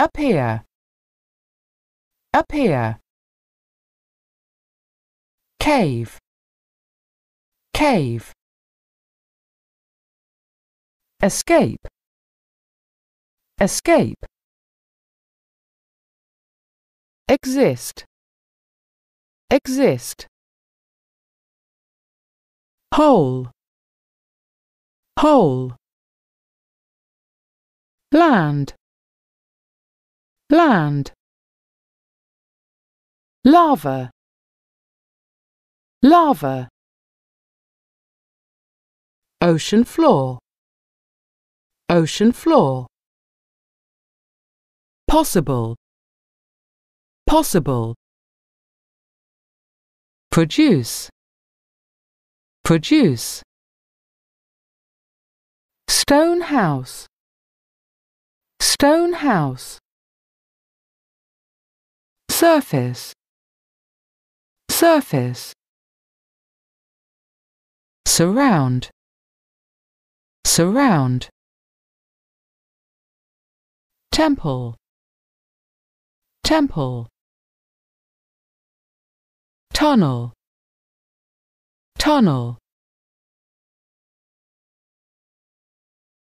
Appear. Appear. Cave. Cave. Escape. Escape. Exist. Exist. Hole. Hole. Land land lava lava ocean floor ocean floor possible possible produce produce stone house stone house surface surface surround surround temple temple tunnel tunnel